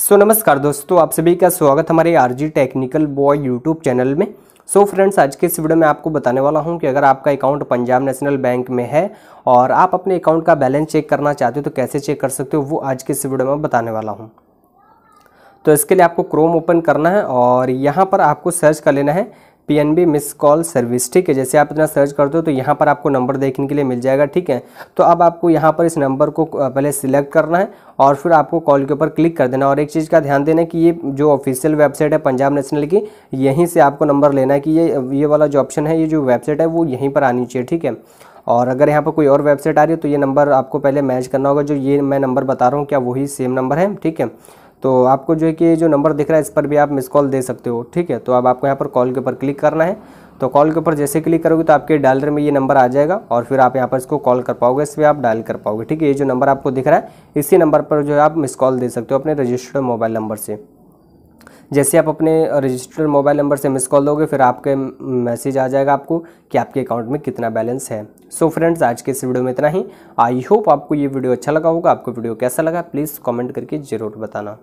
सो so, नमस्कार दोस्तों आप सभी का स्वागत हमारे RG technical boy YouTube channel में सो so फ्रेंड्स आज के इस वीडियो में आपको बताने वाला हूं कि अगर आपका अकाउंट पंजाब नेशनल बैंक में है और आप अपने अकाउंट का बैलेंस चेक करना चाहते हो तो कैसे चेक कर सकते हो वो आज के इस वीडियो में बताने वाला हूँ तो इसके लिए आपको क्रोम ओपन करना है और यहाँ पर आपको सर्च कर लेना है P N B miss call service ठीक है जैसे आप इतना सर्च कर दो तो यहाँ पर आपको नंबर देखने के लिए मिल जाएगा ठीक है तो अब आपको यहाँ पर इस नंबर को पहले सिलेक्ट करना है और फिर आपको कॉल के ऊपर क्लिक कर देना और एक चीज़ का ध्यान देना कि ये जो ऑफिशियल वेबसाइट है पंजाब नेशनल की यहीं से आपको नंबर लेना है कि ये ये वाला जो ऑप्शन है ये जो वेबसाइट है वो यहीं पर आनी चाहिए ठीक है और अगर यहाँ पर कोई और वेबसाइट आ रही है तो ये नंबर आपको पहले मैच करना होगा जो ये मैं नंबर बता रहा हूँ क्या वही सेम नंबर है ठीक है तो आपको जो है कि जो नंबर दिख रहा है इस पर भी आप मिस कॉल दे सकते हो ठीक है तो अब आपको यहाँ पर कॉल के ऊपर क्लिक करना है तो कॉल के ऊपर जैसे क्लिक करोगे तो आपके डायलर में ये नंबर आ जाएगा और फिर आप यहाँ पर इसको कॉल कर पाओगे इस पर आप डायल कर पाओगे ठीक है ये जो नंबर आपको दिख रहा है इसी नंबर पर जो है आप मिस कॉल दे सकते हो अपने रजिस्टर्ड मोबाइल नंबर से जैसे आप अपने रजिस्टर्ड मोबाइल नंबर से मिस कॉल दोगे फिर आपके मैसेज आ जाएगा आपको कि आपके अकाउंट में कितना बैलेंस है सो so फ्रेंड्स आज के इस वीडियो में इतना ही आई होप आपको ये वीडियो अच्छा लगा होगा आपको वीडियो कैसा लगा प्लीज़ कॉमेंट करके ज़रूर बताना